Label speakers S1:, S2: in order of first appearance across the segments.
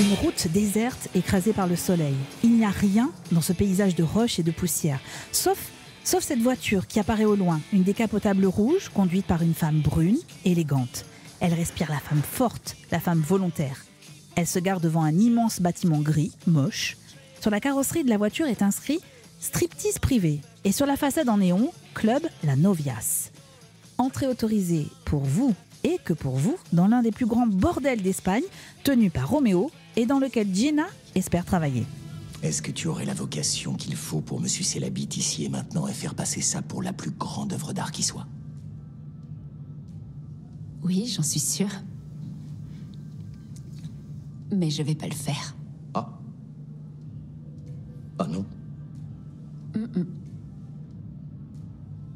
S1: Une route déserte écrasée par le soleil. Il n'y a rien dans ce paysage de roches et de poussière, sauf sauf cette voiture qui apparaît au loin, une décapotable rouge conduite par une femme brune, élégante. Elle respire la femme forte, la femme volontaire. Elle se gare devant un immense bâtiment gris, moche. Sur la carrosserie de la voiture est inscrit Striptease privé et sur la façade en néon, Club La Novias. Entrée autorisée pour vous et que pour vous dans l'un des plus grands bordels d'Espagne, tenu par Roméo, et dans lequel Gina
S2: espère travailler. Est-ce que tu aurais la vocation qu'il faut pour me sucer la bite ici et maintenant et faire passer ça pour la plus grande œuvre d'art qui soit
S3: Oui, j'en suis sûre. Mais je vais pas le faire. Ah Ah non Et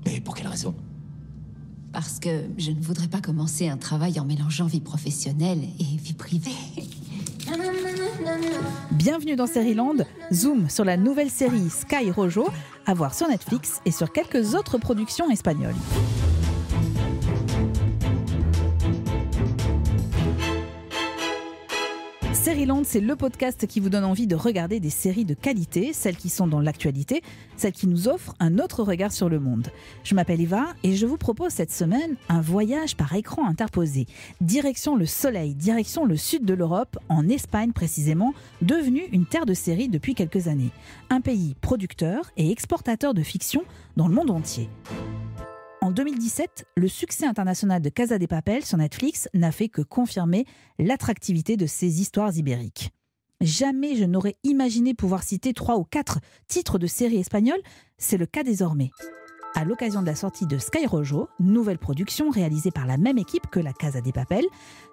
S3: Mais pour quelle raison Parce que je ne voudrais pas commencer un travail en mélangeant vie professionnelle et vie privée.
S1: Bienvenue dans Seriland zoom sur la nouvelle série Sky Rojo, à voir sur Netflix et sur quelques autres productions espagnoles. Série c'est le podcast qui vous donne envie de regarder des séries de qualité, celles qui sont dans l'actualité, celles qui nous offrent un autre regard sur le monde. Je m'appelle Eva et je vous propose cette semaine un voyage par écran interposé. Direction le soleil, direction le sud de l'Europe, en Espagne précisément, devenue une terre de séries depuis quelques années. Un pays producteur et exportateur de fiction dans le monde entier. En 2017, le succès international de Casa des Papel sur Netflix n'a fait que confirmer l'attractivité de ces histoires ibériques. Jamais je n'aurais imaginé pouvoir citer trois ou quatre titres de séries espagnoles, c'est le cas désormais. À l'occasion de la sortie de Sky Rojo, nouvelle production réalisée par la même équipe que la Casa des Papel,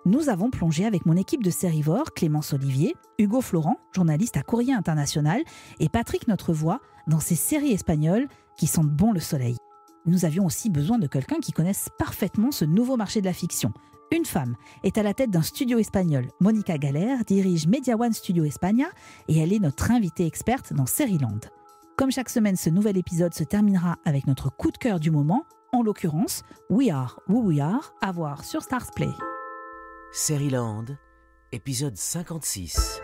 S1: nous avons plongé avec mon équipe de sérivores Clémence Olivier, Hugo Florent, journaliste à Courrier International, et Patrick Notrevoix dans ces séries espagnoles qui sentent bon le soleil. Nous avions aussi besoin de quelqu'un qui connaisse parfaitement ce nouveau marché de la fiction. Une femme est à la tête d'un studio espagnol. Monica Galère dirige Media One Studio España et elle est notre invitée experte dans Seriland. Comme chaque semaine, ce nouvel épisode se terminera avec notre coup de cœur du moment, en l'occurrence We Are Who We Are, à voir sur Stars Play.
S4: SeriLand épisode 56.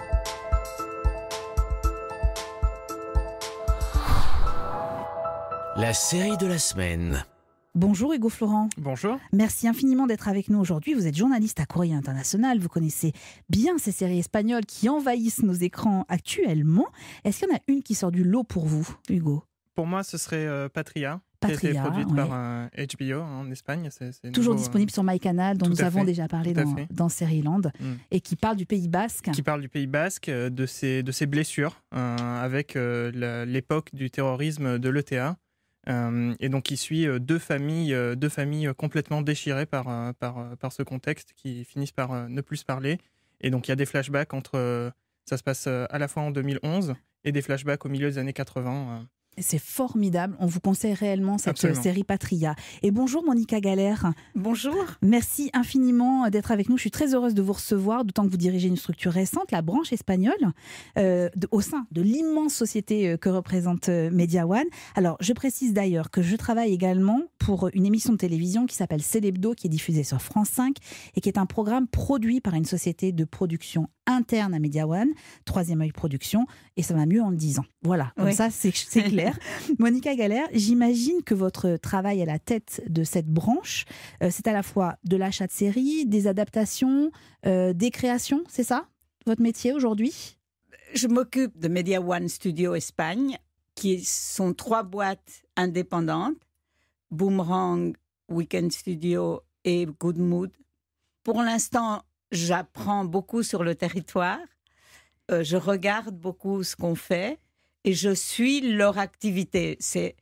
S2: La série de la semaine.
S1: Bonjour Hugo Florent. Bonjour. Merci infiniment d'être avec nous aujourd'hui. Vous êtes journaliste à Courrier International. Vous connaissez bien ces séries espagnoles qui envahissent nos écrans actuellement. Est-ce qu'il y en a une qui sort du lot pour vous, Hugo
S2: Pour moi, ce serait euh, Patria. Patria, produite par HBO euh, hein, en Espagne. Toujours disponible euh, sur
S1: MyCanal, dont nous avons déjà parlé dans, Série Land, mm. et qui parle du Pays Basque. Qui
S2: parle du Pays Basque, de ses, de ses blessures, hein, avec l'époque du terrorisme de l'ETA. Euh, et donc il suit euh, deux familles, euh, deux familles complètement déchirées par, par, par ce contexte qui finissent par ne plus se parler. Et donc il y a des flashbacks entre... ça se passe à la fois en 2011 et des flashbacks au milieu des années 80. C'est
S1: formidable. On vous conseille réellement cette euh, série Patria. Et bonjour Monica Galère. Bonjour. Merci infiniment d'être avec nous. Je suis très heureuse de vous recevoir, d'autant que vous dirigez une structure récente, la branche espagnole, euh, au sein de l'immense société euh, que représente Media One. Alors, je précise d'ailleurs que je travaille également pour une émission de télévision qui s'appelle Célébdo, qui est diffusée sur France 5 et qui est un programme produit par une société de production interne à Mediawan, Troisième œil production, et ça va mieux en le disant. Voilà, comme ça c'est clair. Monica Galère, j'imagine que votre travail à la tête de cette branche, euh, c'est à la fois de l'achat de séries, des adaptations, euh, des créations, c'est ça votre métier
S4: aujourd'hui Je m'occupe de Media One Studio Espagne, qui sont trois boîtes indépendantes Boomerang, Weekend Studio et Good Mood. Pour l'instant, j'apprends beaucoup sur le territoire. Euh, je regarde beaucoup ce qu'on fait et je suis leur activité. C'est,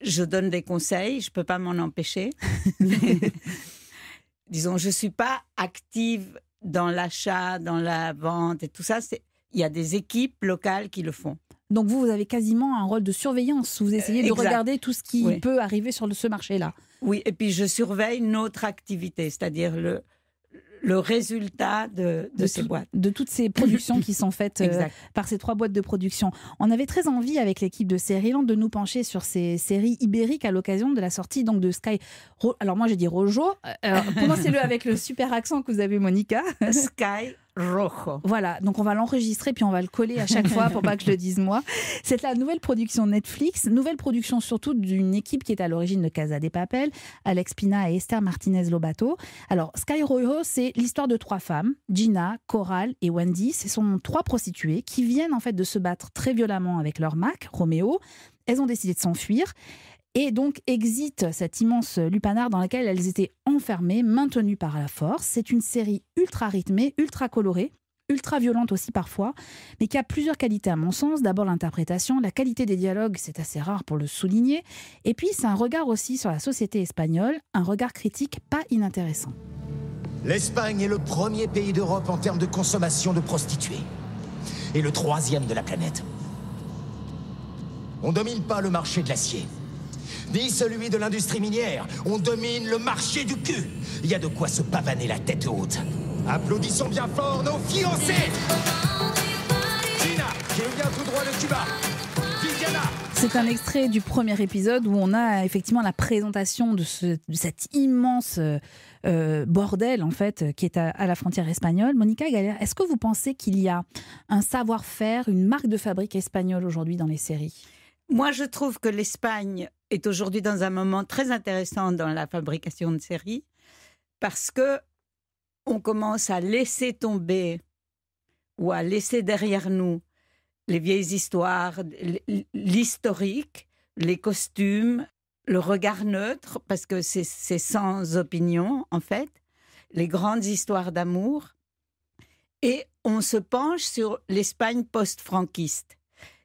S4: je donne des conseils, je peux pas m'en empêcher. disons, je suis pas active dans l'achat, dans la vente et tout ça. Il y a des équipes locales qui le font.
S1: Donc vous, vous avez quasiment un rôle de surveillance. Vous euh, essayez de regarder tout ce qui peut arriver sur ce marché-là.
S4: Oui, et puis je surveille notre activité, c'est-à-dire le, le résultat de, ces boîtes. De toutes ces productions qui
S1: sont faites euh, par ces trois boîtes de production. On avait très envie, avec l'équipe de Seriland, de nous pencher sur ces séries ibériques à l'occasion de la sortie donc, de Sky. Alors moi, j'ai dit Rojo. commencez- euh, le avec le super accent que vous avez, Monica. Sky voilà, donc on va l'enregistrer puis on va le coller à chaque fois pour pas que je le dise moi. C'est la nouvelle production Netflix, nouvelle production surtout d'une équipe qui est à l'origine de Casa des Papel, Alex Pina et Esther Martinez Lobato. Alors Sky Rojo, c'est l'histoire de trois femmes, Gina, Coral et Wendy. Ce sont trois prostituées qui viennent en fait de se battre très violemment avec leur Mac, Roméo. Elles ont décidé de s'enfuir et donc exit cette immense lupanar dans laquelle elles étaient enfermées, maintenues par la force. C'est une série ultra rythmée, ultra colorée, ultra violente aussi parfois, mais qui a plusieurs qualités à mon sens. D'abord l'interprétation, la qualité des dialogues, c'est assez rare pour le souligner, et puis c'est un regard aussi sur la société espagnole, un regard critique pas inintéressant.
S2: L'Espagne est le premier pays d'Europe en termes de consommation de prostituées, et le troisième de la planète. On domine pas le marché de l'acier ni celui de l'industrie minière. On domine le marché du cul. Il y a de quoi se pavaner la tête haute. Applaudissons bien fort nos fiancés.
S3: Gina, tout droit
S1: c'est un extrait du premier épisode où on a effectivement la présentation de, cet immense euh, euh, bordel en fait qui est à, la frontière espagnole. Monica Galère, est-ce que vous pensez qu'il y a un savoir-faire, une marque de fabrique espagnole aujourd'hui dans les séries
S4: moi, je trouve que l'Espagne est aujourd'hui dans un moment très intéressant dans la fabrication de séries parce que on commence à laisser tomber ou à laisser derrière nous les vieilles histoires, l'historique, les costumes, le regard neutre, parce que c'est sans opinion en fait, les grandes histoires d'amour, et on se penche sur l'Espagne post-franquiste.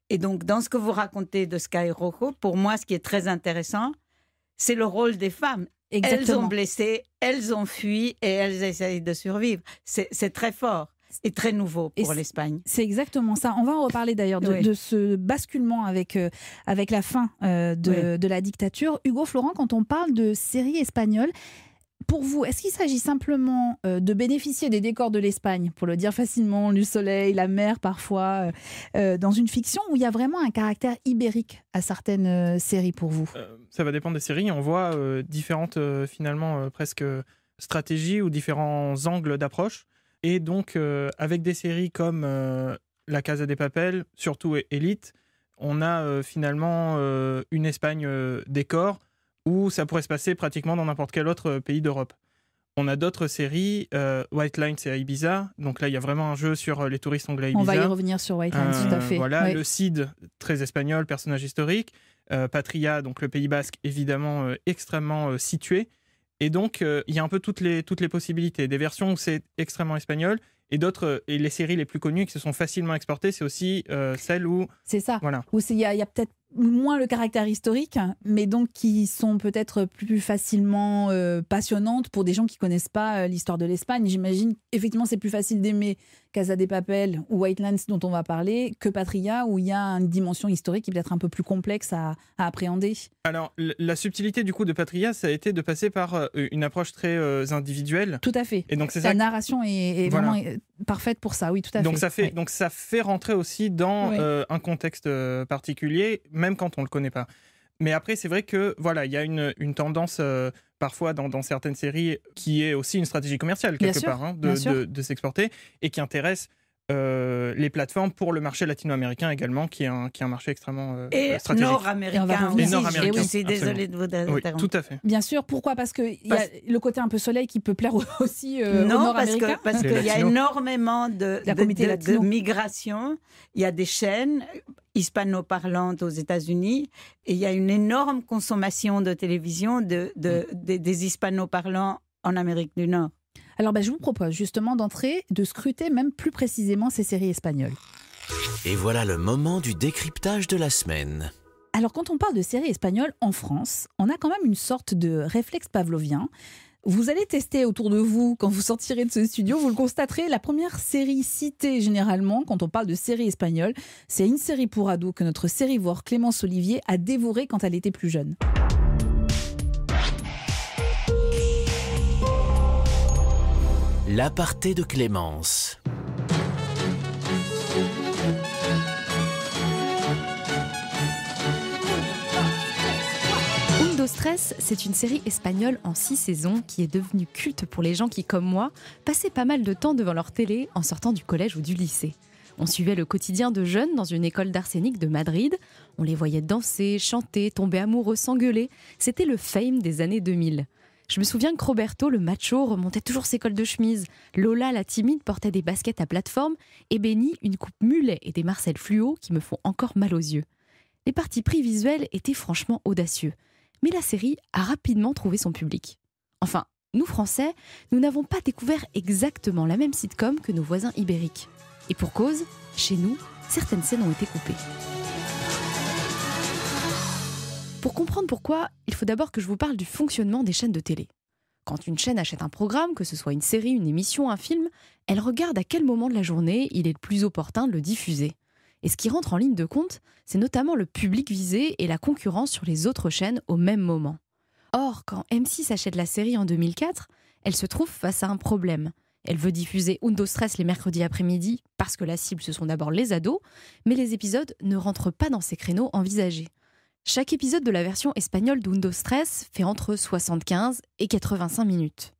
S4: Et donc, dans ce que vous racontez de Sky Rojo, pour moi, ce qui est très intéressant, c'est le rôle des femmes. Elles ont blessé, elles ont fui et elles essayent de survivre. C'est très fort et très nouveau pour l'Espagne.
S1: C'est exactement ça. On va en reparler d'ailleurs de, ce basculement avec, euh, avec la fin euh, de, de, la dictature. Hugo Florent, quand on parle de séries espagnoles, pour vous, est-ce qu'il s'agit simplement euh, de bénéficier des décors de l'Espagne, pour le dire facilement, du soleil, la mer parfois, euh, euh, dans une fiction où il y a vraiment un caractère ibérique à certaines
S2: séries pour vous Ça va dépendre des séries. On voit différentes, finalement, presque stratégies ou différents angles d'approche. Et donc, avec des séries comme La Casa des Papels, surtout Elite, on a finalement une Espagne décor ou ça pourrait se passer pratiquement dans n'importe quel autre euh, pays d'Europe. On a d'autres séries, euh, White Lines c'est Ibiza, donc là il y a vraiment un jeu sur euh, les touristes anglais On va y revenir sur White Lines, tout à fait. Voilà, le Cid, très espagnol, personnage historique, Patria, donc le Pays Basque, évidemment extrêmement situé, et donc il y a un peu toutes les, toutes les possibilités. Des versions où c'est extrêmement espagnol, et d'autres, et les séries les plus connues qui se sont facilement exportées, c'est aussi celles où. C'est
S1: ça. Voilà. Où il y a peut-être moins le caractère historique, mais donc qui sont peut-être plus facilement euh, passionnantes pour des gens qui connaissent pas euh, l'histoire de l'Espagne. J'imagine, effectivement, c'est plus facile d'aimer Casa de Papel ou Whitelands dont on va parler que Patria, où il y a une dimension historique qui peut-être un peu plus complexe à, appréhender.
S2: Alors, la subtilité du coup de Patria, ça a été de passer par euh, une approche très individuelle. Tout à fait. Et donc, c'est ça. La
S1: narration est, vraiment parfaite pour ça, oui, tout à donc, fait. Ça
S2: fait Donc, ça fait rentrer aussi dans un contexte particulier même quand on ne le connaît pas. Mais après, c'est vrai que voilà, il y a une, tendance euh, parfois dans, certaines séries qui est aussi une stratégie commerciale quelque part hein, de s'exporter et qui intéresse euh, les plateformes pour le marché latino-américain également, qui est un, qui est un marché extrêmement euh, stratégique. et Nord-américain. oui,
S1: je suis désolée de vous interrompre. tout à fait. Bien sûr, pourquoi Parce que y a le côté un peu soleil qui peut plaire aussi euh, non, aux nord parce qu'il y a
S4: énormément de, de, migration. Il y a des chaînes hispano aux États-Unis. Et il y a une énorme consommation de télévision de, mm. des hispano-parlants en Amérique du Nord.
S1: Alors bah, je vous propose justement d'entrer, de scruter même plus précisément ces séries espagnoles.
S2: Et voilà le moment du décryptage de la semaine.
S1: Alors quand on parle de séries espagnoles en France, on a quand même une sorte de réflexe pavlovien. Vous allez tester autour de vous quand vous sortirez de ce studio, vous le constaterez, la première série citée généralement quand on parle de séries espagnoles, c'est une série pour ados que notre sérivore Clémence Olivier a dévorée quand elle était plus jeune.
S2: L'aparté de Clémence.
S3: Undo Stress, c'est une série espagnole en six saisons qui est devenue culte pour les gens qui, comme moi, passaient pas mal de temps devant leur télé en sortant du collège ou du lycée. On suivait le quotidien de jeunes dans une école d'arsenic de Madrid. On les voyait danser, chanter, tomber amoureux, s'engueuler. C'était le fame des années 2000. Je me souviens que Roberto, le macho, remontait toujours ses cols de chemise. Lola, la timide, portait des baskets à plateforme et Benny, une coupe mulet et des marcelles fluo qui me font encore mal aux yeux. Les parties pris visuels étaient franchement audacieux. Mais la série a rapidement trouvé son public. Enfin, nous Français, nous n'avons pas découvert exactement la même sitcom que nos voisins ibériques. Et pour cause, chez nous, certaines scènes ont été coupées. Pour comprendre pourquoi, il faut d'abord que je vous parle du fonctionnement des chaînes de télé. Quand une chaîne achète un programme, que ce soit une série, une émission, un film, elle regarde à quel moment de la journée il est le plus opportun de le diffuser. Et ce qui rentre en ligne de compte, c'est notamment le public visé et la concurrence sur les autres chaînes au même moment. Or, quand M6 achète la série en 2004, elle se trouve face à un problème. Elle veut diffuser Undo Stress les mercredis après-midi parce que la cible ce sont d'abord les ados, mais les épisodes ne rentrent pas dans ces créneaux envisagés. Chaque épisode de la version espagnole d'Undo Stress fait entre 75 et 85 minutes.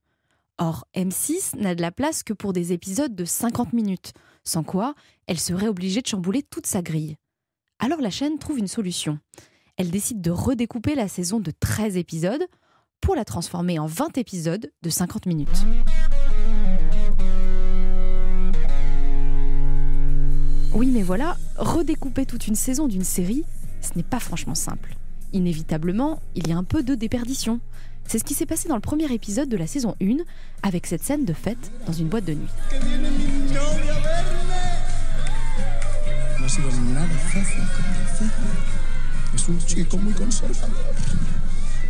S3: Or, M6 n'a de la place que pour des épisodes de 50 minutes, sans quoi elle serait obligée de chambouler toute sa grille. Alors la chaîne trouve une solution. Elle décide de redécouper la saison de 13 épisodes pour la transformer en 20 épisodes de 50 minutes. Oui mais voilà, redécouper toute une saison d'une série, ce n'est pas franchement simple. Inévitablement, il y a un peu de déperdition. C'est ce qui s'est passé dans le premier épisode de la saison 1, avec cette scène de fête dans une boîte de nuit.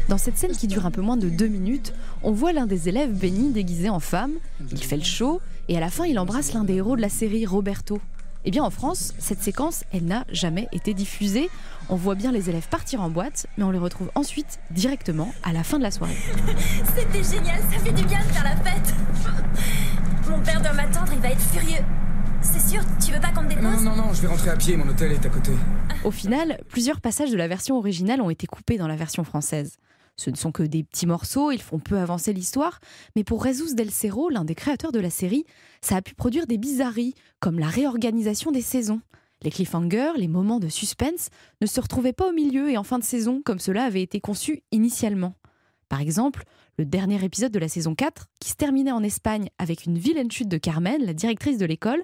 S3: Dans cette scène qui dure un peu moins de deux minutes, on voit l'un des élèves béni déguisé en femme, il fait le show, et à la fin il embrasse l'un des héros de la série, Roberto. Eh bien en France, cette séquence, elle n'a jamais été diffusée on voit bien les élèves partir en boîte, mais on les retrouve ensuite directement à la fin de la soirée. C'était génial, ça fait du bien de faire la
S1: fête. Mon père doit m'attendre, il va être furieux. C'est sûr, tu veux pas qu'on me dépose Non, non, non, je vais rentrer à pied, mon hôtel est à côté.
S3: Au final, plusieurs passages de la version originale ont été coupés dans la version française. Ce ne sont que des petits morceaux, ils font peu avancer l'histoire, mais pour Rezus Del Cero, l'un des créateurs de la série, ça a pu produire des bizarreries, comme la réorganisation des saisons. Les cliffhangers, les moments de suspense ne se retrouvaient pas au milieu et en fin de saison comme cela avait été conçu initialement. Par exemple, le dernier épisode de la saison 4, qui se terminait en Espagne avec une vilaine chute de Carmen, la directrice de l'école,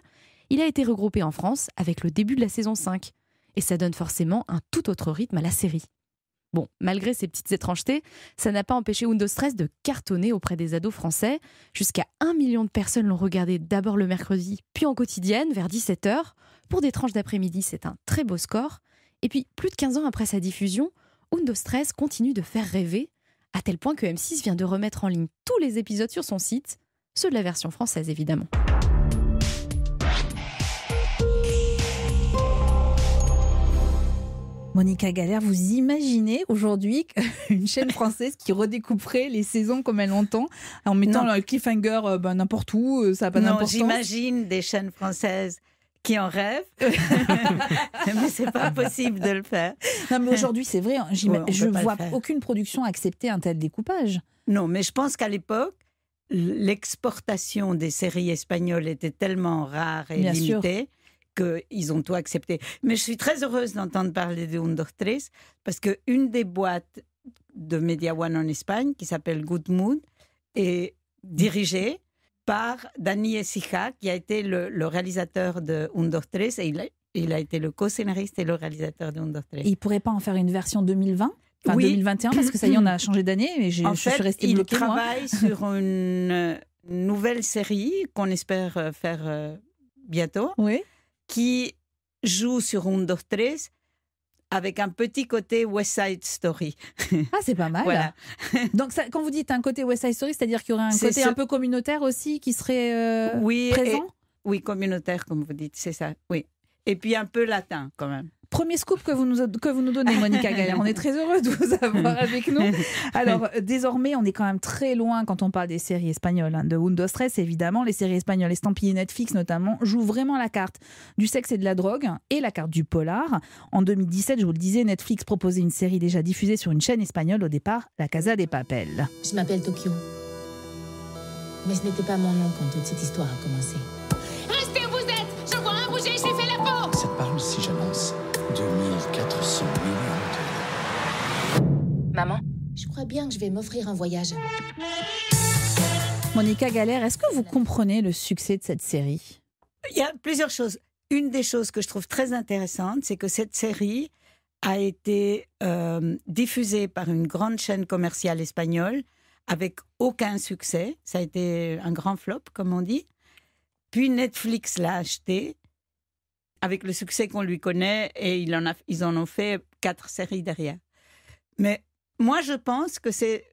S3: il a été regroupé en France avec le début de la saison 5. Et ça donne forcément un tout autre rythme à la série. Bon, malgré ces petites étrangetés, ça n'a pas empêché Windows stress de cartonner auprès des ados français. Jusqu'à un million de personnes l'ont regardé d'abord le mercredi, puis en quotidienne, vers 17h, pour des tranches d'après-midi, c'est un très beau score. Et puis, plus de 15 ans après sa diffusion, Undo Stress continue de faire rêver, à tel point que M6 vient de remettre en ligne tous les épisodes sur son site, ceux de la version française évidemment.
S1: Monica Galère, vous imaginez aujourd'hui une chaîne française qui redécouperait les saisons comme elle entend, en mettant le cliffhanger euh, bah, n'importe où, euh, ça n'a pas d'importance Non, j'imagine des chaînes françaises qui en rêve,
S4: mais c'est pas possible de le faire.
S1: Non, mais aujourd'hui, c'est vrai, hein, je ne vois
S4: aucune production accepter un tel découpage. Non, mais je pense qu'à l'époque, l'exportation des séries espagnoles était tellement rare et limitée qu'ils ont tout accepté. Mais je suis très heureuse d'entendre parler de Undertress parce que une des boîtes de Media One en Espagne, qui s'appelle Good Mood, est dirigée par Dani Esija, qui a été le, réalisateur de Undor 3 » et il a, été le co-scénariste et le réalisateur de Undor 3 ». Il
S1: pourrait pas en faire une version 2020 Enfin, 2021, parce que ça y est, on a changé d'année, et je, suis restée il Il travaille sur
S4: une euh, nouvelle série qu'on espère euh, faire euh, bientôt, qui joue sur Undor 3 » avec un petit côté West Side Story. Ah, c'est pas mal.
S1: Donc, ça, quand vous dites un côté West Side Story, c'est-à-dire qu'il y aurait un côté un peu communautaire aussi qui serait euh,
S4: oui, présent Oui, communautaire, comme vous dites, c'est ça. Oui. Et puis un peu latin quand même.
S1: Premier scoop que vous nous, que vous nous donnez, Monica Galère. On est très heureux de vous
S4: avoir avec nous. Alors,
S1: désormais, on est quand même très loin quand on parle des séries espagnoles. Hein, de Windows Stress, évidemment, les séries espagnoles estampillées Netflix notamment jouent vraiment la carte du sexe et de la drogue et la carte du polar. En 2017, je vous le disais, Netflix proposait une série déjà diffusée sur une chaîne espagnole au départ, La Casa des Papel. Je m'appelle Tokyo. Mais ce n'était pas mon nom quand toute cette histoire a commencé.
S2: Restez où vous êtes Je vois un bouger, je fait la peau Ça
S1: parle aussi j'annonce.
S4: Maman, je crois bien que je vais m'offrir un voyage.
S1: Monica Galère, est-ce que vous comprenez le succès de cette série
S4: Il y a plusieurs choses. Une des choses que je trouve très intéressante, c'est que cette série a été euh, diffusée par une grande chaîne commerciale espagnole avec aucun succès. Ça a été un grand flop, comme on dit. Puis Netflix l'a acheté avec le succès qu'on lui connaît et ils en ont fait quatre séries derrière. Mais moi, je pense que c'est.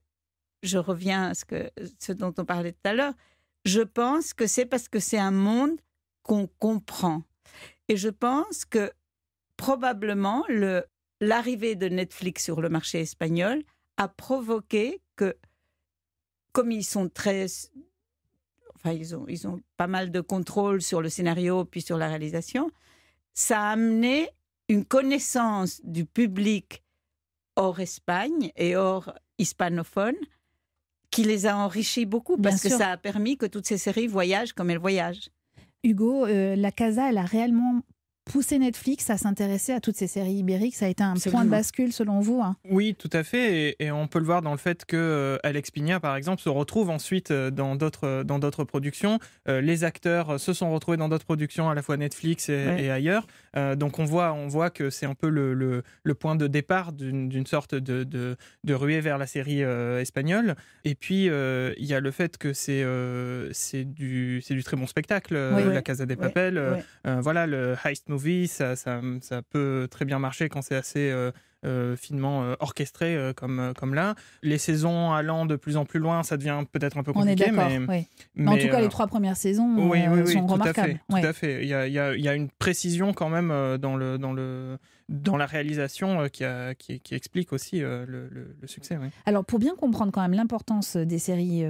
S4: Je reviens à ce, que, ce dont on parlait tout à l'heure. Je pense que c'est parce que c'est un monde qu'on comprend. Et je pense que probablement le, l'arrivée de Netflix sur le marché espagnol a provoqué que, comme ils sont très. Enfin, ils ont, ils ont pas mal de contrôle sur le scénario puis sur la réalisation, ça a amené une connaissance du public hors Espagne et hors hispanophone qui les a enrichis beaucoup parce que ça a permis que toutes ces séries voyagent comme elles voyagent.
S1: Hugo, euh, La Casa, elle a réellement poussé Netflix à s'intéresser à toutes ces séries ibériques. Ça a été un point de hein. bascule selon vous hein.
S4: Oui,
S2: tout à fait. Et, on peut le voir dans le fait que euh, Alex par exemple, se retrouve ensuite euh, dans d'autres euh, dans d'autres productions. les acteurs se sont retrouvés dans d'autres productions, à la fois Netflix et ailleurs. Euh, donc on voit, on voit que c'est un peu le, point de départ d'une sorte de, ruée vers la série euh, espagnole. Et puis euh, il y a le fait que c'est c'est du, du très bon spectacle, La Casa des oui, voilà, le heist movie, ça, peut très bien marcher quand c'est assez euh, finement euh, orchestré euh, comme, euh, comme là. Les saisons allant de plus en plus loin, ça devient peut-être un peu compliqué. mais, en tout cas, les trois
S1: premières saisons sont remarquables. tout à
S2: fait. Il y a, une précision quand même dans, le, dans, le, dans la réalisation qui, qui, explique aussi le, succès.
S1: Alors, pour bien comprendre quand même l'importance des séries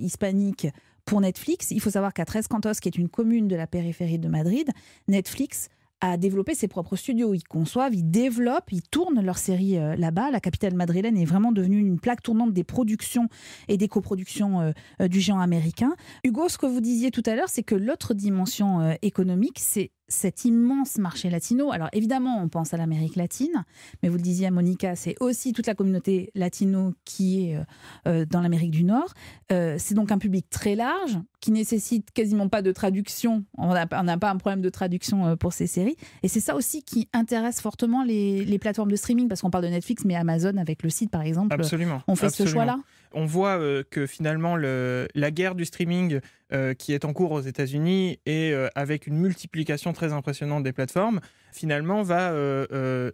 S1: hispaniques pour Netflix, il faut savoir qu'à Tres Cantos, qui est une commune de la périphérie de Madrid, Netflix à développer ses propres studios. Ils conçoivent, ils développent, ils tournent leur série euh, là-bas. La capitale madrilène est vraiment devenue une plaque tournante des productions et des coproductions euh, euh, du géant américain. Hugo, ce que vous disiez tout à l'heure, c'est que l'autre dimension économique, c'est cet immense marché latino. Alors évidemment, on pense à l'Amérique latine, mais vous le disiez à Monica, c'est aussi toute la communauté latino qui est euh, euh, dans l'Amérique du Nord. Euh, c'est donc un public très large qui nécessite quasiment pas de traduction. On n'a pas un problème de traduction pour ces séries. Et c'est ça aussi qui intéresse fortement les, plateformes de streaming, parce qu'on parle de Netflix, mais Amazon avec le site par exemple, on fait ce choix-là
S2: on voit euh, que finalement la guerre du streaming euh, qui est en cours aux États-Unis et euh, avec une multiplication très impressionnante des plateformes, finalement va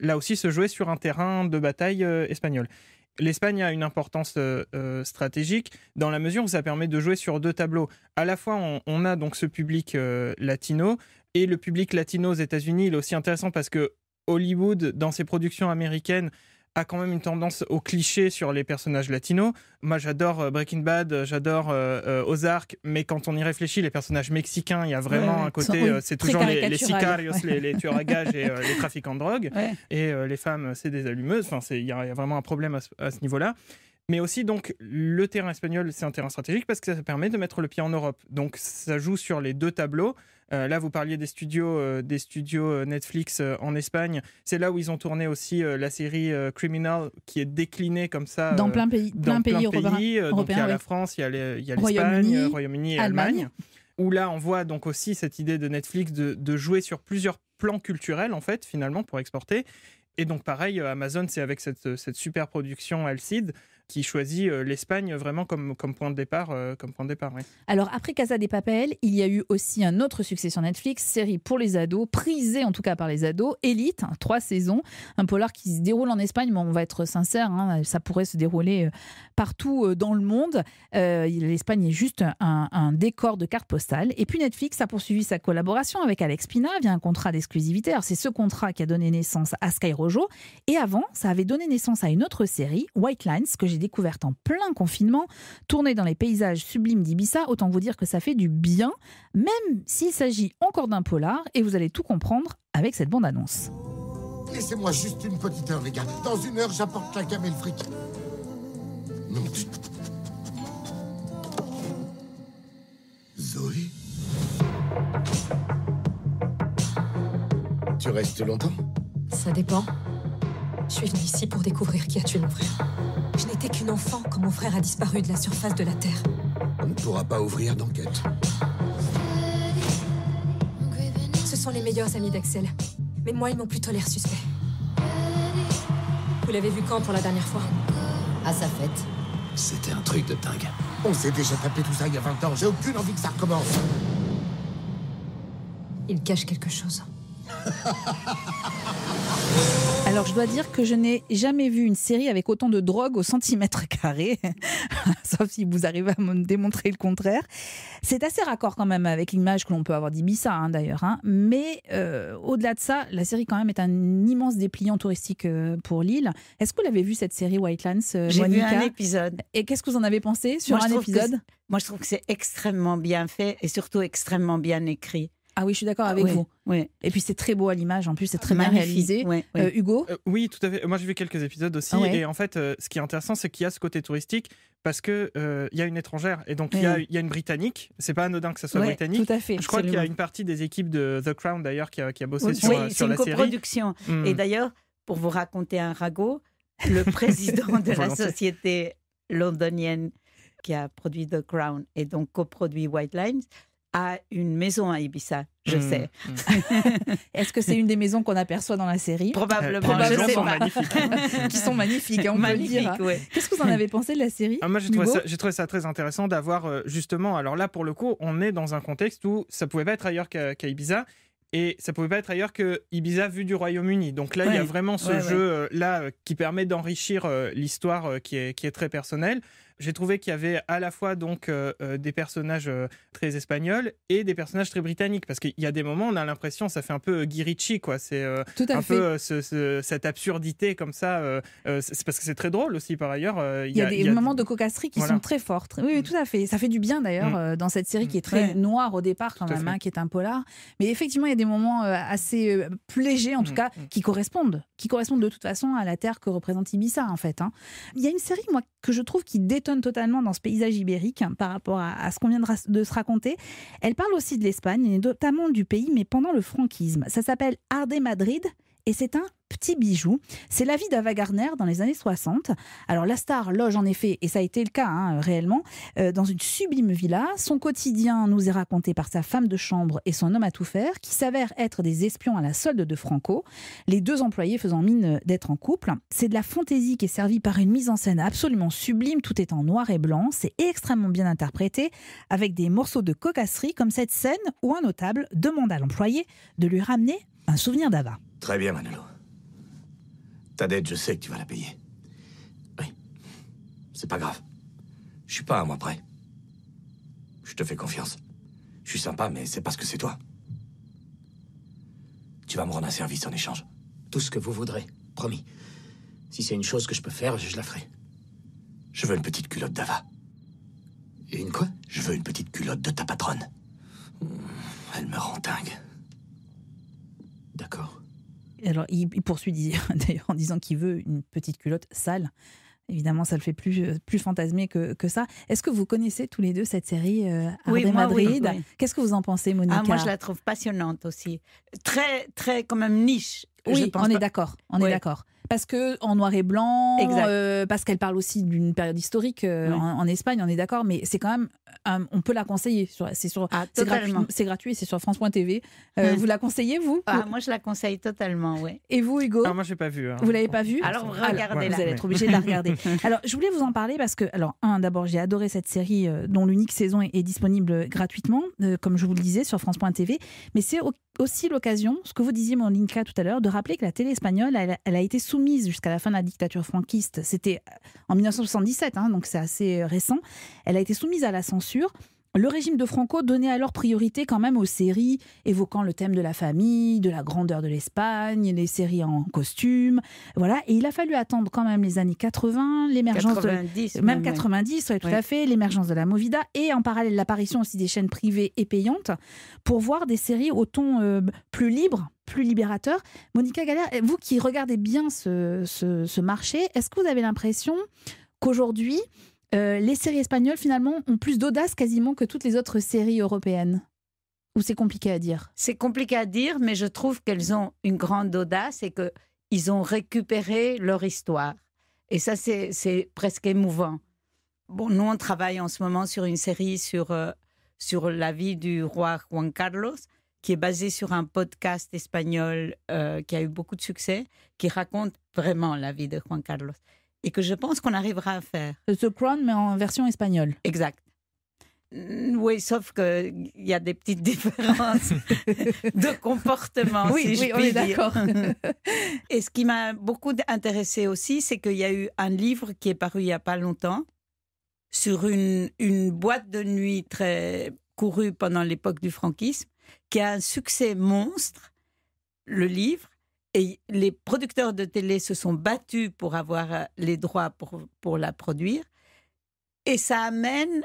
S2: là aussi se jouer sur un terrain de bataille espagnol. L'Espagne a une importance stratégique dans la mesure où ça permet de jouer sur deux tableaux. À la fois, on, a donc ce public latino et le public latino aux États-Unis, il est aussi intéressant parce que Hollywood, dans ses productions américaines, a quand même une tendance au cliché sur les personnages latinos. Moi, j'adore euh, Breaking Bad, euh, j'adore euh, Ozark, mais quand on y réfléchit, les personnages mexicains, il y a vraiment un côté, c'est toujours les, sicarios, les, tueurs à gages et les trafiquants de drogue, et les femmes, c'est des allumeuses. Enfin, il y, a vraiment un problème à ce, à ce niveau-là. Mais aussi, donc, le terrain espagnol, c'est un terrain stratégique parce que ça permet de mettre le pied en Europe. Donc, ça joue sur les deux tableaux. Euh, là, vous parliez des studios, euh, des studios euh, Netflix en Espagne. C'est là où ils ont tourné aussi la série Criminal, qui est déclinée comme ça. Dans plein pays, plein pays, européens. donc il y a la France, il y a l'Espagne, Royaume-Uni, Allemagne. Où là, on voit donc aussi cette idée de Netflix de, jouer sur plusieurs plans culturels, en fait, finalement, pour exporter. Et donc, pareil, Amazon, c'est avec cette, cette, super production Alcide qui choisit euh, l'Espagne vraiment comme, comme point de départ. Euh, comme point de départ
S1: Alors, après Casa des Papel, il y a eu aussi un autre succès sur Netflix, série pour les ados, prisée en tout cas par les ados, Elite, hein, trois saisons, un polar qui se déroule en Espagne, mais on va être sincère, hein, ça pourrait se dérouler euh, partout dans le monde. L'Espagne est juste un, décor de carte postale. Et puis Netflix a poursuivi sa collaboration avec Alex Pina via un contrat d'exclusivité. c'est ce contrat qui a donné naissance à Sky Rojo. Et avant, ça avait donné naissance à une autre série, White Lines, que j'ai découverte en plein confinement, tourner dans les paysages sublimes d'Ibissa, autant vous dire que ça fait du bien, même s'il s'agit encore d'un polar, et vous allez tout comprendre avec cette bande-annonce.
S2: Laissez-moi juste une petite heure, les gars. Dans une heure, j'apporte la gamme et le fric. Zoé Tu restes longtemps
S3: Ça dépend. Je suis venue ici pour découvrir qui a tué mon frère. Je n'étais qu'une enfant quand mon frère a disparu de la surface de la Terre.
S2: On ne pourra pas ouvrir d'enquête.
S3: Ce sont les meilleurs amis d'Axel. Mais moi, ils m'ont plutôt l'air suspect. Vous l'avez vu quand pour la dernière fois
S4: À sa fête.
S2: C'était un truc de dingue. On s'est déjà tapé tout ça il y a 20 ans. J'ai aucune envie que ça recommence. Il cache quelque chose.
S1: Alors, je dois dire que je n'ai jamais vu une série avec autant de drogue au centimètre carré, sauf si vous arrivez à me démontrer le contraire. C'est assez raccord quand même avec l'image que l'on peut avoir d'Ibissa, hein, d'ailleurs. Hein. Mais euh, au-delà de ça, la série quand même est un immense dépliant touristique euh, pour l'île. Est-ce que vous l'avez vu cette série
S4: Whitelands Monica euh, J'ai vu un épisode.
S1: Et qu'est-ce que vous en avez pensé sur un épisode
S4: Moi, je trouve que c'est extrêmement bien fait et surtout extrêmement bien écrit. Ah oui, je suis d'accord ah avec vous. Et puis c'est très beau à l'image, en plus c'est très bien réalisé. Euh,
S2: Hugo euh, Oui, tout à fait. Moi j'ai vu quelques épisodes aussi. Ah et en fait, euh, ce qui est intéressant, c'est qu'il y a ce côté touristique parce qu'il il y a une étrangère. Et donc il y, a, une britannique. C'est pas anodin que ça soit britannique.
S4: fait. Je crois qu'il y a une
S2: partie des équipes de The Crown d'ailleurs qui a, qui a bossé sur, la série. C'est une coproduction.
S4: Hmm. Et d'ailleurs, pour vous raconter un ragot, le président de la société londonienne qui a produit The Crown et donc coproduit White Lines, a une maison à Ibiza. Je hmm. sais. Hmm. Est-ce que c'est une des maisons qu'on aperçoit dans la série Probablement. Euh, je sais qui sont magnifiques, on peut dire.
S1: Qu'est-ce que vous en avez pensé de la série ah, Moi, j'ai
S2: trouvé, ça très intéressant d'avoir euh, justement. Alors là, pour le coup, on est dans un contexte où ça pouvait pas être ailleurs qu'à Ibiza. Et ça pouvait pas être ailleurs que Ibiza vu du Royaume-Uni. Donc là, il y a vraiment ce jeu-là euh, qui permet d'enrichir l'histoire qui, est, qui est très personnelle. J'ai trouvé qu'il y avait à la fois donc euh, euh, des personnages euh, très espagnols et des personnages très britanniques parce qu'il y a des moments on a l'impression ça fait un peu guirichi, quoi, c'est un peu cette absurdité comme ça. c'est parce que c'est très drôle aussi par ailleurs. Il y, a des moments
S1: de cocasserie qui sont très forts. Oui, mm. tout à fait. Ça fait du bien d'ailleurs mm. dans cette série mm. qui est très noire au départ quand même, hein, qui est un polar. Mais effectivement il y a des moments assez plus légers en tout cas qui correspondent, qui correspondent de toute façon à la terre que représente Ibiza en fait. Hein. Il y a une série moi que je trouve qui détend totalement dans ce paysage ibérique hein, par rapport à, ce qu'on vient de, se raconter. Elle parle aussi de l'Espagne, et notamment du pays, mais pendant le franquisme. Ça s'appelle Arde Madrid et c'est un petit bijou. C'est la vie d'Ava Gardner dans les années 60. Alors la star loge en effet, et ça a été le cas hein, réellement, euh, dans une sublime villa. Son quotidien nous est raconté par sa femme de chambre et son homme à tout faire, qui s'avèrent être des espions à la solde de Franco, les deux employés faisant mine d'être en couple. C'est de la fantaisie qui est servie par une mise en scène absolument sublime, tout est en noir et blanc, c'est extrêmement bien interprété, avec des morceaux de cocasserie comme cette scène où un notable demande à l'employé de lui ramener un souvenir d'Ava.
S2: Très bien, Manolo. Ta dette, je sais que tu vas la payer. Oui. C'est pas grave. Je suis pas à moi prêt. Je te fais confiance. Je suis sympa, mais c'est parce que c'est toi. Tu vas me rendre un service en échange. Tout ce que vous voudrez, promis. Si c'est une chose que je peux faire, je la ferai. Je veux une petite culotte d'Ava. une quoi Je veux une petite culotte de ta patronne. Elle me rend dingue.
S1: D'accord. Alors, il, poursuit d'ailleurs en disant qu'il veut une petite culotte sale. Évidemment, ça le fait plus, euh, plus fantasmer que, ça. Est-ce que vous connaissez tous les deux cette série à euh, Madrid Qu'est-ce que vous en pensez, Monica ah, Moi, je la
S4: trouve passionnante aussi. Très, très,
S1: quand même, niche. Oui, on est d'accord. On est d'accord. Parce que en noir et blanc, euh, parce qu'elle parle aussi d'une période historique euh, en, Espagne, on est d'accord, mais c'est quand même, euh, on peut la conseiller. C'est sur, ah, c'est gratuit, c'est c'est sur France.tv. vous la conseillez vous ah, Moi, je la
S4: conseille totalement, oui. Et vous, Hugo ah, Moi, j'ai pas vu. Vous hein. Vous l'avez pas vu Alors regardez, vous allez être obligé de la regarder.
S1: alors, je voulais vous en parler parce que, alors, un, d'abord, j'ai adoré cette série dont l'unique saison est, est disponible gratuitement, comme je vous le disais sur France.tv, mais c'est aussi l'occasion, ce que vous disiez, mon Inca tout à l'heure, de rappeler que la télé espagnole, elle, a été soumise jusqu'à la fin de la dictature franquiste. C'était euh, en 1977, hein, donc c'est assez euh, récent. Elle a été soumise à la censure. Le régime de Franco donnait alors priorité quand même aux séries évoquant le thème de la famille, de la grandeur de l'Espagne, les séries en costume. Voilà, et il a fallu attendre quand même les années 80, l'émergence de même, 90, tout à fait, l'émergence de la Movida et en parallèle l'apparition aussi des chaînes privées et payantes pour voir des séries au ton euh, plus libre, plus libérateur. Monica Galère, vous qui regardez bien ce, ce marché, est-ce que vous avez l'impression qu'aujourd'hui, euh, les séries espagnoles, finalement, ont plus d'audace quasiment que toutes les autres séries européennes Ou c'est compliqué à dire
S4: C'est compliqué à dire, mais je trouve qu'elles ont une grande audace et qu'ils ont récupéré leur histoire. Et ça, c'est presque émouvant. Bon, nous, on travaille en ce moment sur une série sur, euh, sur la vie du roi Juan Carlos, qui est basée sur un podcast espagnol euh, qui a eu beaucoup de succès, qui raconte vraiment la vie de Juan Carlos et que je pense qu'on arrivera à faire. Euh, The Crown, mais en version espagnole. Exact. Mm, oui, sauf qu'il y a des petites différences de comportement. Oui, si on est d'accord. Et ce qui m'a beaucoup intéressé aussi, c'est qu'il y a eu un livre qui est paru il n'y a pas longtemps sur une, une boîte de nuit très courue pendant l'époque du franquisme, qui a un succès monstre, le livre, et les producteurs de télé se sont battus pour avoir euh, les droits pour, pour la produire. Et ça amène,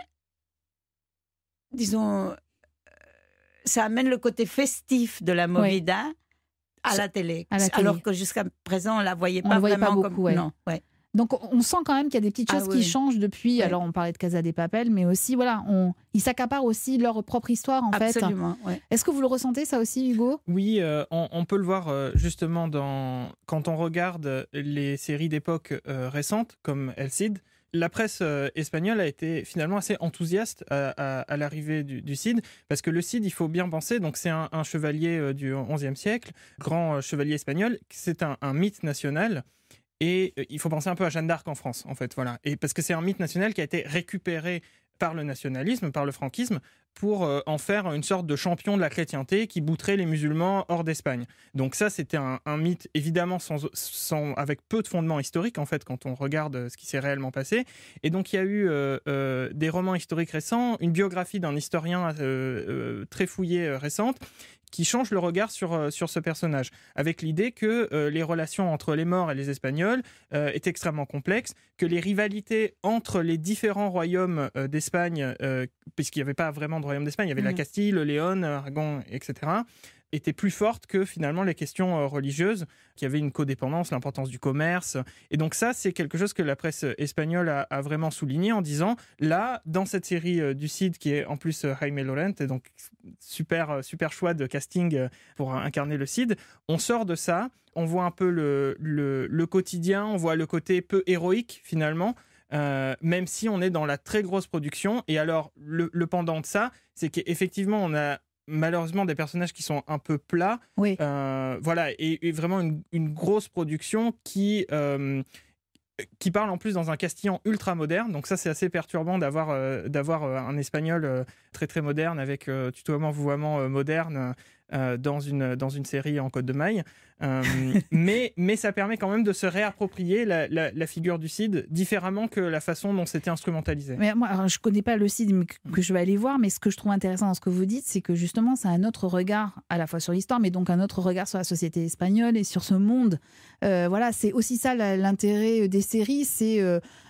S4: disons, euh, ça amène le côté festif de la Movida
S1: à, la télé, Alors que
S4: jusqu'à présent, on ne la voyait pas vraiment beaucoup, comme... Non, ouais.
S1: Donc on sent quand même qu'il y a des petites ah choses qui changent depuis. Alors on parlait de Casa des Papels, mais aussi voilà, on, ils s'accaparent aussi leur propre histoire en fait. Est-ce que vous le ressentez ça aussi,
S2: Hugo Oui, euh, on, peut le voir euh, justement dans quand on regarde les séries d'époque euh, récentes comme El Cid. La presse espagnole a été finalement assez enthousiaste à, l'arrivée du, Cid, parce que le Cid, il faut bien penser, donc c'est un, chevalier du XIe siècle, grand chevalier espagnol, c'est un mythe national et euh, il faut penser un peu à Jeanne d'Arc en France, en fait, voilà. Et parce que c'est un mythe national qui a été récupéré par le nationalisme, par le franquisme, pour euh, en faire une sorte de champion de la chrétienté qui bouterait les musulmans hors d'Espagne. Donc ça, c'était un, mythe évidemment avec peu de fondements historiques, en fait, quand on regarde euh, ce qui s'est réellement passé. Et donc il y a eu des romans historiques récents, une biographie d'un historien très fouillé récente, qui change le regard sur, euh, sur ce personnage, avec l'idée que euh, les relations entre les morts et les Espagnols étaient euh, est extrêmement complexe, que les rivalités entre les différents royaumes d'Espagne, puisqu'il n'y avait pas vraiment de royaume d'Espagne, il y avait la mmh. Castille, le Léon, Aragon, etc., était plus forte que finalement les questions euh, religieuses, qui avaient une codépendance, l'importance du commerce. Et donc ça, c'est quelque chose que la presse euh, espagnole a, vraiment souligné en disant, là, dans cette série euh, du Cid, qui est en plus Jaime Laurent, et donc super, super choix de casting pour incarner le Cid, on sort de ça, on voit un peu le, le, quotidien, on voit le côté peu héroïque finalement. même si on est dans la très grosse production. Et alors, le, le pendant de ça, c'est qu'effectivement, on a malheureusement des personnages qui sont un peu plats. Oui. Euh, voilà, et, vraiment une, grosse production qui euh, qui parle en plus dans un castillan ultra moderne. Donc ça, c'est assez perturbant d'avoir euh, d'avoir un espagnol très très moderne avec tutoiement, vouvoiement moderne. Euh, dans, une, dans une série en code de Maille. Euh, mais, mais ça permet quand même de se réapproprier la, la, figure du CID différemment que la façon dont c'était instrumentalisé. Mais
S1: moi, je ne connais pas le CID mm. que je vais aller voir, mais ce que je trouve intéressant dans ce que vous dites, c'est que justement, c'est un autre regard à la fois sur l'histoire, mais donc un autre regard sur la société espagnole et sur ce monde. Euh, voilà, c'est aussi ça l'intérêt des séries, c'est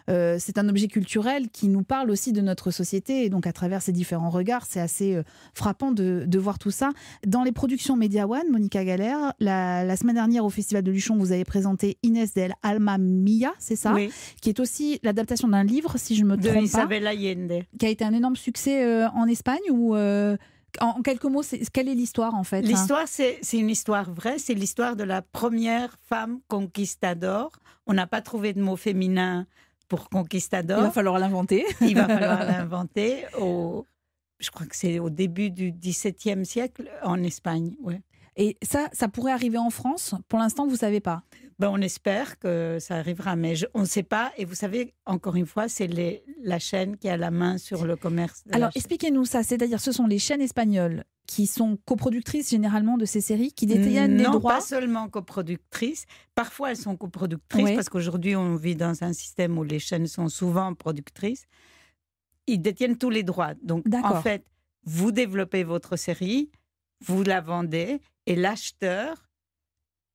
S1: euh, c'est un objet culturel qui nous parle aussi de notre société. Et donc, à travers ces différents regards, c'est assez euh, frappant de, voir tout ça. Dans les productions Media One, Monica Galère, la, semaine dernière au Festival de Luchon, vous avez présenté Inès Del Alma Mia, c'est ça Qui est aussi l'adaptation d'un livre, si je me de Isabel Allende. Qui a été un énorme succès euh, en Espagne ou en, quelques mots, quelle est l'histoire en fait hein? L'histoire,
S4: c'est une histoire vraie, c'est l'histoire de la première femme conquistador. On n'a pas trouvé de mot féminin pour Conquistador. Il va falloir l'inventer. Il va falloir l'inventer. je crois que c'est au début du XVIIe siècle en Espagne. Ouais. Et ça, ça pourrait arriver en France Pour l'instant, vous ne savez pas ben, on espère que ça arrivera, mais on ne sait pas. Et vous savez, encore une fois, c'est la chaîne qui a la main sur le commerce. Alors
S1: expliquez-nous ça. C'est-à-dire, ce sont les chaînes espagnoles qui sont coproductrices généralement de ces séries, qui détiennent les droits. Pas
S4: seulement coproductrices. Parfois, elles sont coproductrices parce qu'aujourd'hui, on vit dans un système où les chaînes sont souvent productrices. Ils détiennent tous les droits. Donc, en fait, vous développez votre série, vous la vendez et l'acheteur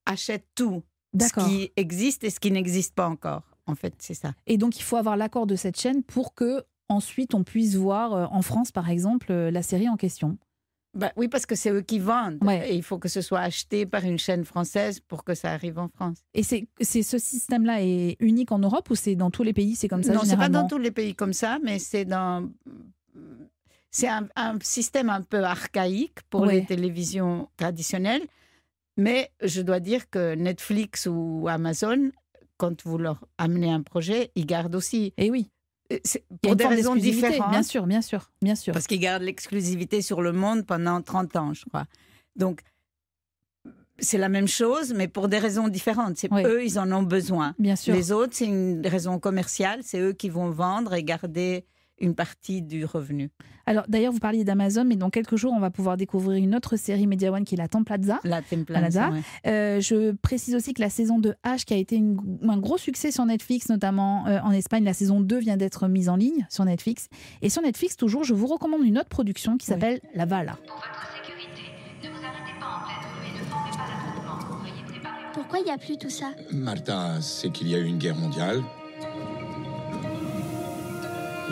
S4: achète tout ce qui existe et ce qui n'existe pas encore. En fait, c'est ça.
S1: Et donc, il faut avoir l'accord de cette chaîne pour que ensuite on puisse voir euh, en France, par exemple, euh, la série en question.
S4: Bah oui, parce que c'est eux qui vendent. Et il faut que ce soit acheté par une chaîne française pour que ça arrive en France. Et c'est ce système-là est unique en
S1: Europe ou c'est dans tous les pays C'est comme ça Non, c'est pas dans tous
S4: les pays comme ça, mais c'est dans c'est un, système un peu archaïque pour les télévisions traditionnelles mais je dois dire que Netflix ou Amazon, quand vous leur amenez un projet, ils gardent aussi. Et eh oui. Euh, pour des raisons différentes. Bien sûr, bien sûr, bien sûr. Parce qu'ils gardent l'exclusivité sur le monde pendant 30 ans, je crois. Donc, c'est la même chose, mais pour des raisons différentes. C'est eux, ils en ont besoin. Bien sûr. Les autres, c'est une raison commerciale. C'est eux qui vont vendre et garder une partie du revenu.
S1: Alors d'ailleurs, vous parliez d'Amazon, mais dans quelques jours, on va pouvoir découvrir une autre série Media One qui est la Templaza. La Templaza. Euh, je précise aussi que la saison de H, qui a été un gros succès sur Netflix, notamment euh, en Espagne, la saison 2 vient d'être mise en ligne sur Netflix. Et sur Netflix, toujours, je vous recommande une autre production qui s'appelle La Vala. ne vous arrêtez pas
S3: en ne formez pas Pourquoi il n'y a plus tout ça
S4: Martin, c'est qu'il y a eu une guerre mondiale.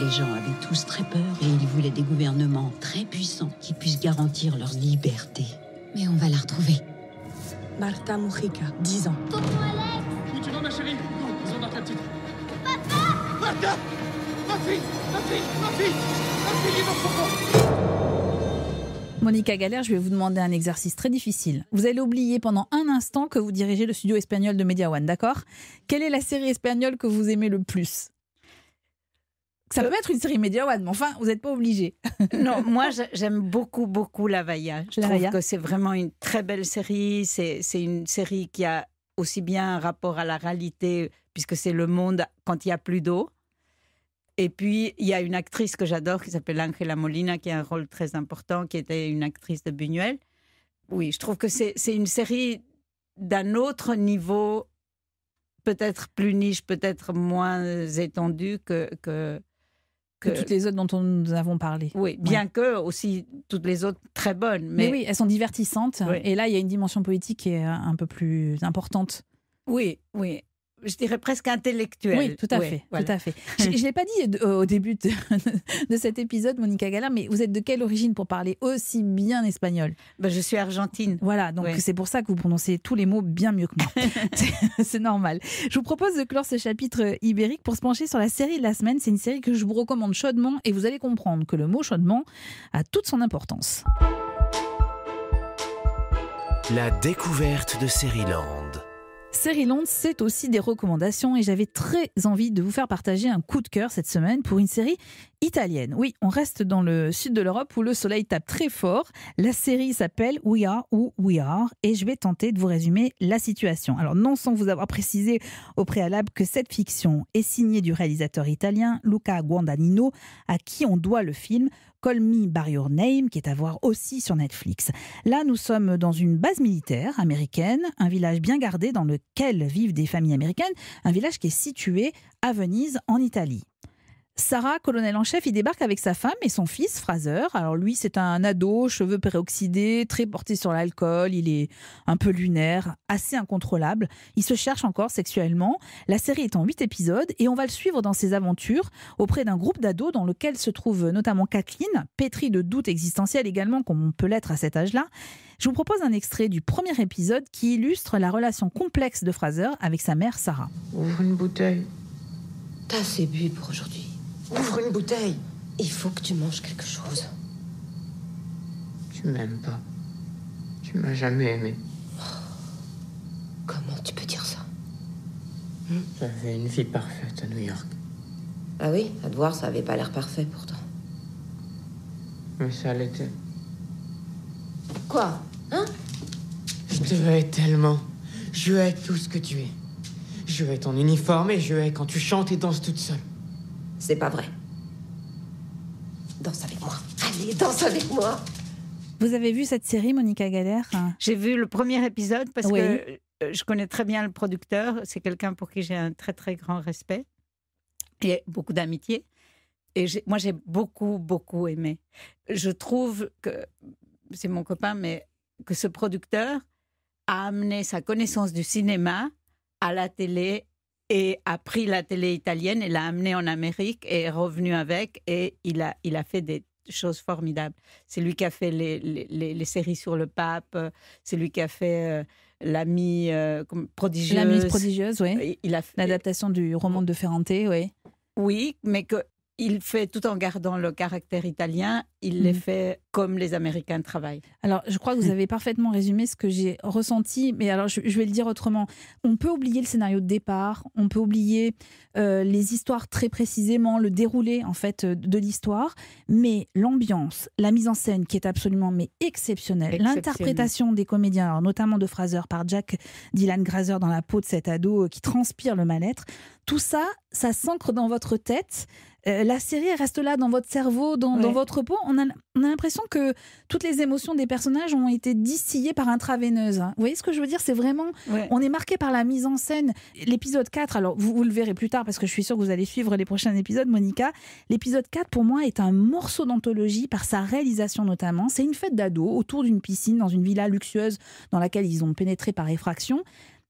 S4: Les gens avaient tous très peur et ils voulaient des gouvernements très puissants qui puissent garantir leur liberté. Mais on va la retrouver. Marta
S1: Mujica, 10 ans.
S3: Tonton Alex Où tu vas, ma chérie Marta
S4: Ma fille Ma fille
S1: Ma fille est dans Monica Galère, je vais vous demander un exercice très difficile. Vous allez oublier pendant un instant que vous dirigez le studio espagnol de Media One, d'accord Quelle est la série espagnole que vous aimez le plus
S4: ça peut être une série média mais enfin, vous n'êtes pas obligé. non, moi, j'aime beaucoup, beaucoup La Vailla. Je trouve que c'est vraiment une très belle série. C'est une série qui a aussi bien un rapport à la réalité, puisque c'est le monde quand il n'y a plus d'eau. Et puis, il y a une actrice que j'adore qui s'appelle Angela Molina, qui a un rôle très important, qui était une actrice de Buñuel. Oui, je trouve que c'est une série d'un autre niveau, peut-être plus niche, peut-être moins étendue que, que, que, toutes les autres dont on, nous avons parlé. Oui, bien que aussi toutes les autres très bonnes. Mais, oui, elles
S1: sont divertissantes. Et là, il y a une dimension politique qui est euh, un peu plus importante.
S4: Oui, oui je dirais presque intellectuelle. Oui, tout à fait, tout à
S1: fait. Je, ne l'ai pas dit euh, au début de, cet épisode, Monica Gallin, mais vous êtes de quelle origine pour parler aussi bien espagnol bah, je suis argentine. Voilà, donc c'est pour ça que vous prononcez tous les mots bien mieux que moi. c'est normal. Je vous propose de clore ce chapitre euh, ibérique pour se pencher sur la série de la semaine. C'est une série que je vous recommande chaudement et vous allez comprendre que le mot chaudement a toute son importance.
S3: La découverte de
S1: Série Série Londres, c'est aussi des recommandations et j'avais très envie de vous faire partager un coup de cœur cette semaine pour une série italienne. Oui, on reste dans le sud de l'Europe où le soleil tape très fort. La série s'appelle We Are ou We Are et je vais tenter de vous résumer la situation. Alors non sans vous avoir précisé au préalable que cette fiction est signée du réalisateur italien Luca Guandanino à qui on doit le film Call Me By Your Name, qui est à voir aussi sur Netflix. Là, nous sommes dans une base militaire américaine, un village bien gardé dans lequel vivent des familles américaines, un village qui est situé à Venise, en Italie. Sarah, colonel en chef, y débarque avec sa femme et son fils, Fraser. Alors lui, c'est un ado, cheveux peroxydés, très porté sur l'alcool, il est un peu lunaire, assez incontrôlable. Il se cherche encore sexuellement. La série est en huit épisodes et on va le suivre dans ses aventures auprès d'un groupe d'ados dans lequel se trouve notamment Kathleen, pétrie de doutes existentiels également comme on peut l'être à cet âge-là. Je vous propose un extrait du premier épisode qui illustre la relation complexe de Fraser avec sa mère Sarah. Ouvre une bouteille.
S4: T'as assez bu pour aujourd'hui. Ouvre une bouteille. Il faut que tu manges quelque chose. Tu m'aimes pas.
S2: Tu m'as jamais aimé.
S4: Comment tu peux dire ça hmm? J'avais une vie parfaite à New York. Ah oui, à te voir, ça avait pas l'air parfait pourtant. Mais ça l'était. Quoi Hein Je te hais tellement. Je hais tout ce que tu es. Je hais ton uniforme et je hais quand tu chantes et danses toute seule. C'est pas vrai. Danse avec moi. Allez, danse avec
S1: moi. Vous avez vu cette série, Monica Galère
S4: J'ai vu le premier épisode parce que euh, je connais très bien le producteur. C'est quelqu'un pour qui j'ai un très très grand respect et beaucoup d'amitié. Et moi, j'ai beaucoup beaucoup aimé. Je trouve que c'est mon copain, mais que ce producteur a amené sa connaissance du cinéma à la télé et a pris la télé italienne et l'a amené en Amérique et est revenu avec et il a, il a fait des choses formidables. C'est lui qui a fait les, les, les séries sur le pape, c'est lui qui a fait euh, l'ami euh, prodigieuse. L'ami prodigieuse, oui. Il a fait... L'adaptation du roman de Ferrante, oui. Oui, mais que il fait tout en gardant le caractère italien, il les mm. fait comme les Américains travaillent.
S1: Alors, je crois que vous mm. avez parfaitement résumé ce que j'ai ressenti, mais alors je, vais le dire autrement. On peut oublier le scénario de départ, on peut oublier euh, les histoires très précisément, le déroulé en fait euh, de l'histoire, mais l'ambiance, la mise en scène qui est absolument mais exceptionnelle, l'interprétation des comédiens, notamment de Fraser par Jack Dylan Grazer dans la peau de cet ado euh, qui transpire le mal-être, tout ça, ça s'ancre dans votre tête euh, la série reste là dans votre cerveau, dans, votre peau. On a, l'impression que toutes les émotions des personnages ont été distillées par intraveineuse. Hein. Vous voyez ce que je veux dire C'est vraiment, on est marqué par la mise en scène. L'épisode 4, alors vous, le verrez plus tard parce que je suis sûre que vous allez suivre les prochains épisodes, Monica. L'épisode 4, pour moi, est un morceau d'anthologie par sa réalisation notamment. C'est une fête d'ado autour d'une piscine dans une villa luxueuse dans laquelle ils ont pénétré par effraction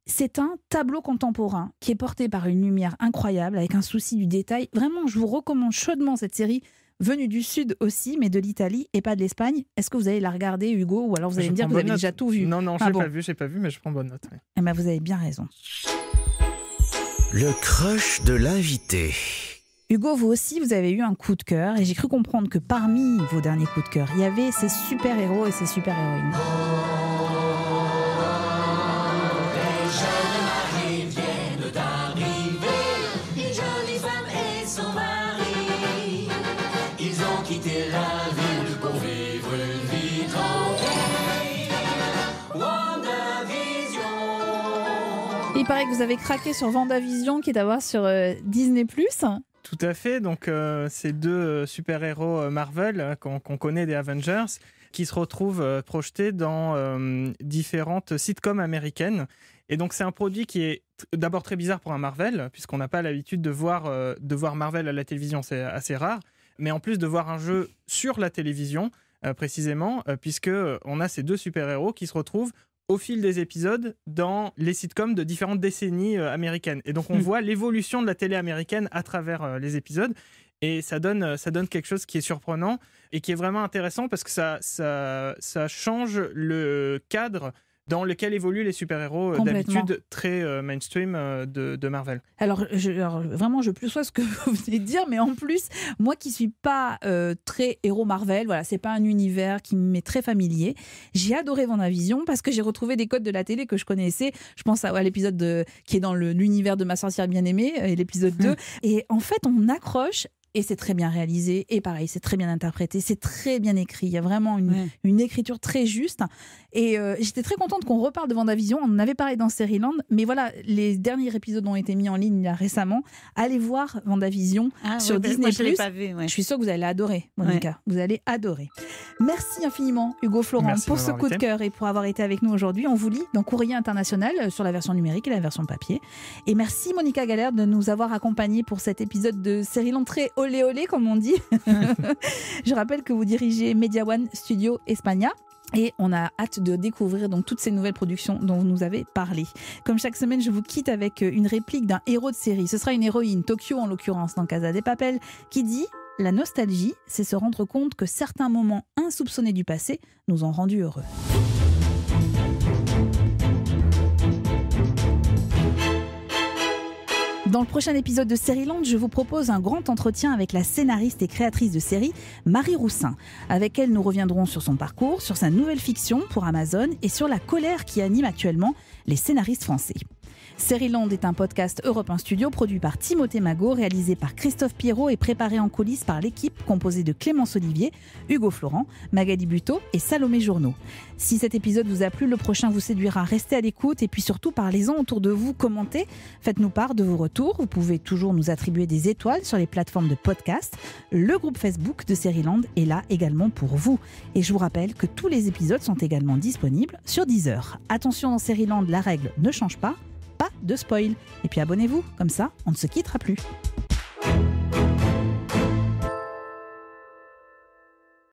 S1: c'est un tableau contemporain qui est porté par une lumière incroyable, avec un souci du détail. Vraiment, je vous recommande chaudement cette série, venue du Sud aussi, mais de l'Italie et pas de l'Espagne. Est-ce que vous allez la regarder, Hugo Ou alors vous allez me dire que vous avez déjà tout vu Non, non, ah je n'ai pas
S2: vu, pas vu, mais je prends bonne note.
S1: Eh ben, vous avez bien raison.
S3: Le crush de l'invité.
S1: Hugo, vous aussi, vous avez eu un coup de cœur, et j'ai cru comprendre que parmi vos derniers coups de cœur, il y avait ces super-héros et ces super-héroïnes. il paraît que vous avez craqué sur Vendavision qui est à sur euh, Disney+. Tout
S2: à fait, donc euh, ces deux euh, super-héros Marvel qu'on connaît des Avengers qui se retrouvent projetés dans différentes sitcoms américaines. Et donc c'est un produit qui est d'abord très bizarre pour un Marvel, puisqu'on n'a pas l'habitude de, voir de voir Marvel à la télévision, c'est assez rare. Mais en plus de voir un jeu sur la télévision, précisément, puisqu'on puisque a ces deux super-héros qui se retrouvent au fil des épisodes dans les sitcoms de différentes décennies euh, américaines. Et donc on hmm. voit l'évolution de la télé américaine à travers euh, les épisodes. Et ça donne, euh, ça donne quelque chose qui est surprenant et qui est vraiment intéressant parce que ça, ça, ça change le cadre dans lequel évoluent les super-héros euh, d'habitude très euh, mainstream euh, de, Marvel.
S1: Alors, je, vraiment, je plus sois ce que vous venez de dire, mais en plus, moi qui suis pas très héros Marvel, voilà, c'est pas un univers qui m'est très familier. J'ai adoré Vendavision parce que j'ai retrouvé des codes de la télé que je connaissais. Je pense à, l'épisode qui est dans l'univers de ma sorcière bien-aimée, et l'épisode 2. Hum. Et en fait, on accroche et c'est très bien réalisé et pareil c'est très bien interprété c'est très bien écrit il y a vraiment une, écriture très juste et euh, j'étais très contente qu'on reparle de Vendavision on en avait parlé dans Land mais voilà les derniers épisodes ont été mis en ligne récemment allez voir Vendavision ah, sur bah, Disney je, suis sûre que vous allez adorer Monica vous allez adorer merci infiniment Hugo Florent pour ce coup de cœur et pour avoir été avec nous aujourd'hui on vous lit dans Courrier International euh, sur la version numérique et la version papier et merci Monica Galère de nous avoir accompagnés pour cet épisode de Land très olé olé comme on dit. Je rappelle que vous dirigez Media One Studio Espagna. Et on a hâte de découvrir donc toutes ces nouvelles productions dont vous nous avez parlé. Comme chaque semaine, je vous quitte avec euh, une réplique d'un héros de série. Ce sera une héroïne, Tokyo en l'occurrence, dans Casa des Papel, qui dit La nostalgie, c'est se rendre compte que certains moments insoupçonnés du passé nous ont rendus heureux. Dans le prochain épisode de Série Land, je vous propose un grand entretien avec la scénariste et créatrice de série, Marie Roussin. Avec elle, nous reviendrons sur son parcours, sur sa nouvelle fiction pour Amazon et sur la colère qui anime actuellement les scénaristes français. Land est un podcast Europe 1 Studio produit par Timothée Magot, réalisé par Christophe Pierrot et préparé en coulisses par l'équipe composée de Clémence Olivier, Hugo Florent, Magali Buteau et Salomé Journaux. Si cet épisode vous a plu, le prochain vous séduira. Restez à l'écoute et puis surtout parlez-en autour de vous, commentez, faites-nous part de vos retours. Vous pouvez toujours nous attribuer des étoiles sur les plateformes de podcast. Le groupe Facebook de Land est là également pour vous. Et je vous rappelle que tous les épisodes sont également disponibles sur Deezer. Attention en Land, la règle ne change pas de spoil. Et puis abonnez-vous, comme ça on ne se quittera plus.